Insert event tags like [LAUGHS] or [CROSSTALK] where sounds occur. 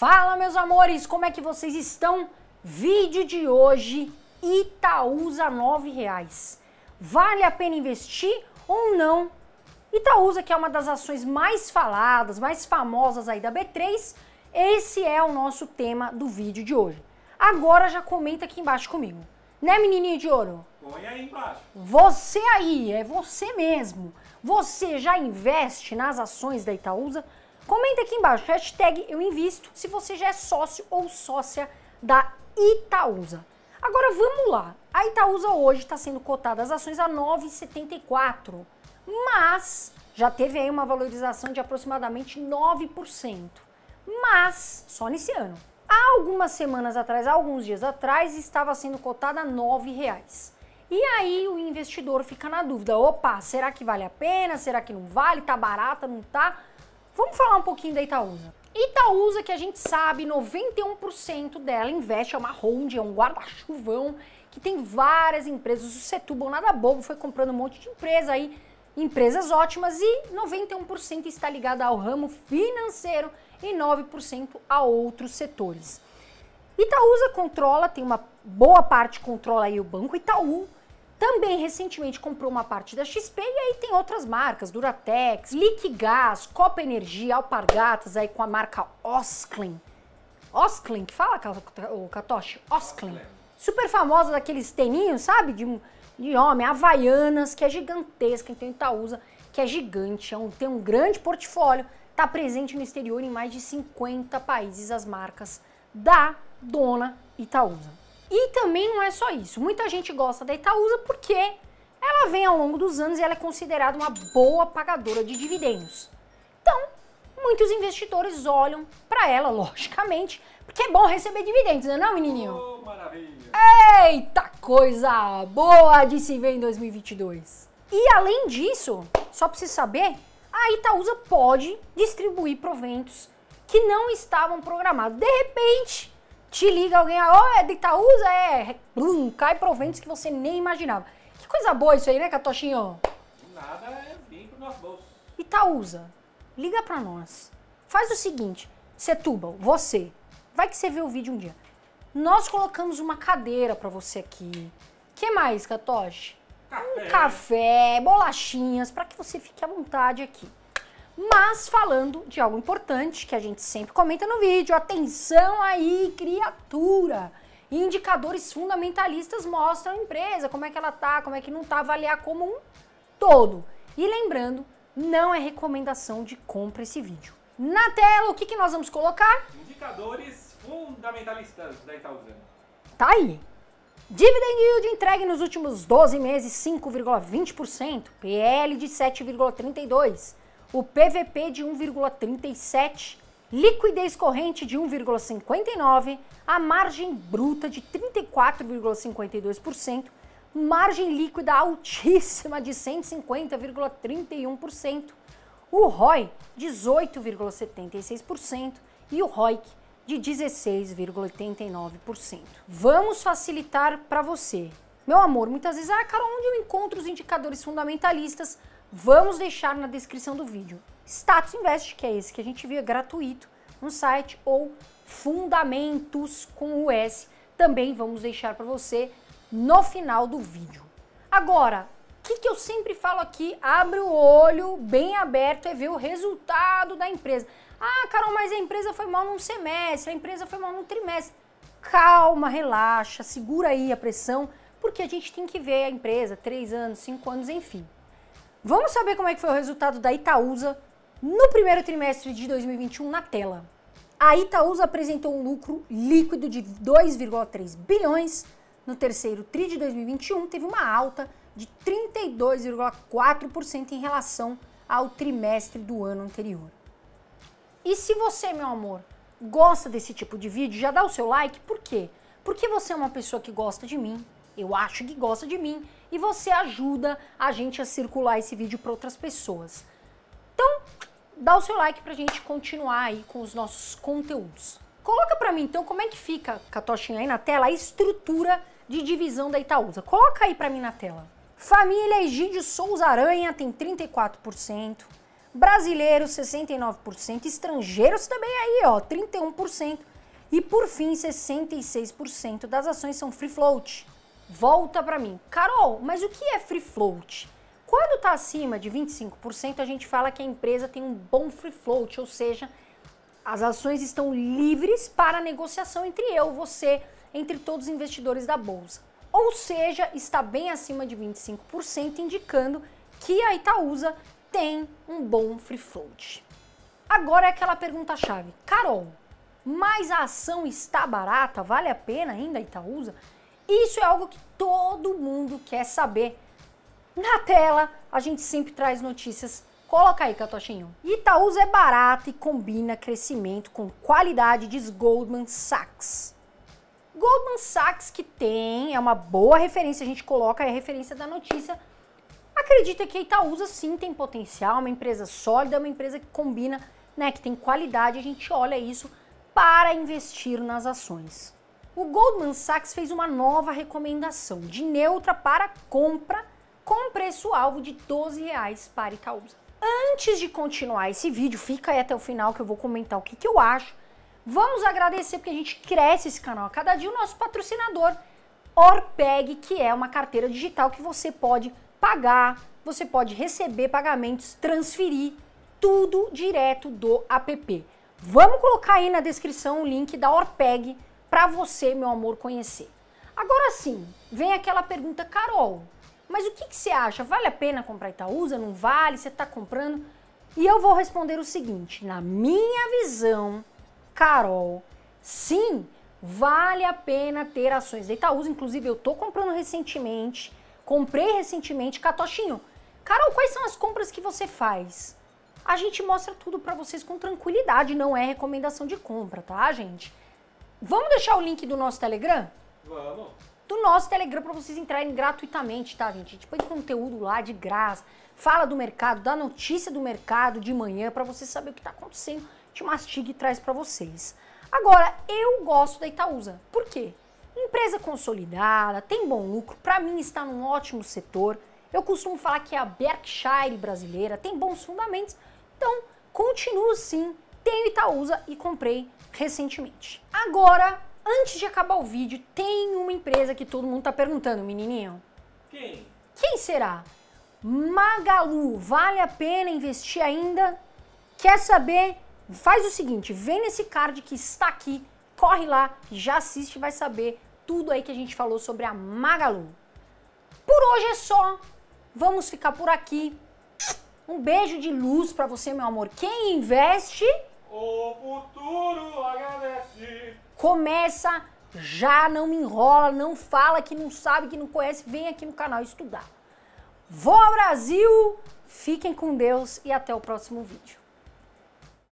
Fala, meus amores, como é que vocês estão? Vídeo de hoje, Itaúsa R$ reais. Vale a pena investir ou não? Itaúsa, que é uma das ações mais faladas, mais famosas aí da B3, esse é o nosso tema do vídeo de hoje. Agora já comenta aqui embaixo comigo. Né, menininho de ouro? Põe aí embaixo. Você aí, é você mesmo. Você já investe nas ações da Itaúsa? Comenta aqui embaixo, hashtag eu invisto, se você já é sócio ou sócia da Itaúsa. Agora vamos lá. A Itaúsa hoje está sendo cotada as ações a 9,74, mas já teve aí uma valorização de aproximadamente 9%. Mas só nesse ano. Há algumas semanas atrás, alguns dias atrás, estava sendo cotada a R$ 9,00. E aí o investidor fica na dúvida: opa, será que vale a pena? Será que não vale? Tá barata? Não tá? Vamos falar um pouquinho da Itaúsa. Itaúsa, que a gente sabe, 91% dela investe, é uma ronda, é um guarda-chuvão, que tem várias empresas. O Setúbal, nada bobo, foi comprando um monte de empresa aí, empresas ótimas, e 91% está ligada ao ramo financeiro e 9% a outros setores. Itaúsa controla, tem uma boa parte controla aí o Banco Itaú, também recentemente comprou uma parte da XP e aí tem outras marcas, Duratex, Liquigás, Copa Energia, Alpargatas aí com a marca Osklin. Osklin, que fala o Katoshi? Osklin. Super famosa daqueles teninhos, sabe? De, de homem, Havaianas, que é gigantesca, então Itaúsa, que é gigante, é um, tem um grande portfólio, está presente no exterior em mais de 50 países as marcas da dona Itaúsa também não é só isso. Muita gente gosta da Itaúsa porque ela vem ao longo dos anos e ela é considerada uma boa pagadora de dividendos. Então, muitos investidores olham para ela, [LAUGHS] logicamente, porque é bom receber dividendos, não é não, menininho? Oh, maravilha! Eita coisa boa de se ver em 2022! E além disso, só para você saber, a Itaúsa pode distribuir proventos que não estavam programados. De repente, te liga alguém, ó, oh, é de Itaúsa, é. Blum, cai proventos que você nem imaginava. Que coisa boa isso aí, né, Catochinho? Nada é bem pro nosso bolso. Itaúsa, liga pra nós. Faz o seguinte, Setúbal, você, vai que você vê o vídeo um dia. Nós colocamos uma cadeira para você aqui. que mais, Catoche? Café. Um café, bolachinhas, para que você fique à vontade aqui. Mas falando de algo importante que a gente sempre comenta no vídeo, atenção aí, criatura! Indicadores fundamentalistas mostram a empresa, como é que ela tá, como é que não tá, avaliar como um todo. E lembrando, não é recomendação de compra esse vídeo. Na tela, o que, que nós vamos colocar? Indicadores fundamentalistas da Itaúsa. Tá, tá aí. Dividend yield entregue nos últimos 12 meses 5,20%, PL de 7,32%, o PVP de 1,37, liquidez corrente de 1,59, a margem bruta de 34,52%, margem líquida altíssima de 150,31%, o ROI 18,76% e o ROIC de 16,89%. Vamos facilitar para você. Meu amor, muitas vezes, ah, cara onde eu encontro os indicadores fundamentalistas? Vamos deixar na descrição do vídeo. Status Invest, que é esse que a gente via gratuito no site, ou Fundamentos com o S, também vamos deixar para você no final do vídeo. Agora, o que, que eu sempre falo aqui, abre o olho bem aberto é ver o resultado da empresa. Ah, Carol, mas a empresa foi mal num semestre, a empresa foi mal num trimestre. Calma, relaxa, segura aí a pressão, porque a gente tem que ver a empresa, três anos, cinco anos, enfim. Vamos saber como é que foi o resultado da Itaúsa no primeiro trimestre de 2021 na tela. A Itaúsa apresentou um lucro líquido de 2,3 bilhões no terceiro tri de 2021, teve uma alta de 32,4% em relação ao trimestre do ano anterior. E se você, meu amor, gosta desse tipo de vídeo, já dá o seu like, por quê? Porque você é uma pessoa que gosta de mim, eu acho que gosta de mim e você ajuda a gente a circular esse vídeo para outras pessoas. Então, dá o seu like para a gente continuar aí com os nossos conteúdos. Coloca para mim então como é que fica, Catochinha aí na tela, a estrutura de divisão da Itaúsa. Coloca aí para mim na tela. Família Egídio Souza Aranha tem 34%, brasileiro 69%, estrangeiros também aí, ó, 31%. E por fim, 66% das ações são free float volta para mim. Carol, mas o que é free float? Quando está acima de 25%, a gente fala que a empresa tem um bom free float, ou seja, as ações estão livres para negociação entre eu, você, entre todos os investidores da bolsa. Ou seja, está bem acima de 25%, indicando que a Itaúsa tem um bom free float. Agora é aquela pergunta-chave. Carol, mas a ação está barata? Vale a pena ainda a Itaúsa? Isso é algo que todo mundo quer saber. Na tela, a gente sempre traz notícias. Coloca aí, Catochinho. Itaúsa é barata e combina crescimento com qualidade, diz Goldman Sachs. Goldman Sachs, que tem, é uma boa referência, a gente coloca a referência da notícia, acredita que a Itaúsa sim tem potencial, é uma empresa sólida, é uma empresa que combina, né, que tem qualidade, a gente olha isso para investir nas ações. O Goldman Sachs fez uma nova recomendação de neutra para compra com preço-alvo de 12 reais para causa. Antes de continuar esse vídeo, fica aí até o final que eu vou comentar o que, que eu acho. Vamos agradecer porque a gente cresce esse canal a cada dia, o nosso patrocinador Orpeg, que é uma carteira digital que você pode pagar, você pode receber pagamentos, transferir, tudo direto do app. Vamos colocar aí na descrição o link da Orpeg, para você, meu amor, conhecer. Agora sim, vem aquela pergunta, Carol, mas o que, que você acha? Vale a pena comprar Itaúsa? Não vale? Você está comprando? E eu vou responder o seguinte: na minha visão, Carol, sim, vale a pena ter ações da Itaúsa. Inclusive, eu estou comprando recentemente, comprei recentemente. Catochinho, Carol, quais são as compras que você faz? A gente mostra tudo para vocês com tranquilidade, não é recomendação de compra, tá, gente? Vamos deixar o link do nosso Telegram? Vamos. Do nosso Telegram para vocês entrarem gratuitamente, tá, gente? A gente põe conteúdo lá de graça, fala do mercado, dá notícia do mercado de manhã para você saber o que está acontecendo, te mastiga e traz para vocês. Agora, eu gosto da Itaúsa. Por quê? Empresa consolidada, tem bom lucro, para mim está num ótimo setor. Eu costumo falar que é a Berkshire brasileira, tem bons fundamentos. Então, continua sim tenho Itaúsa e comprei recentemente. Agora, antes de acabar o vídeo, tem uma empresa que todo mundo tá perguntando, menininho. Quem? Quem será? Magalu, vale a pena investir ainda? Quer saber? Faz o seguinte, vem nesse card que está aqui, corre lá, já assiste e vai saber tudo aí que a gente falou sobre a Magalu. Por hoje é só. Vamos ficar por aqui. Um beijo de luz para você, meu amor. Quem investe o futuro agradece. Começa já, não me enrola, não fala que não sabe, que não conhece, vem aqui no canal estudar. Vou ao Brasil, fiquem com Deus e até o próximo vídeo.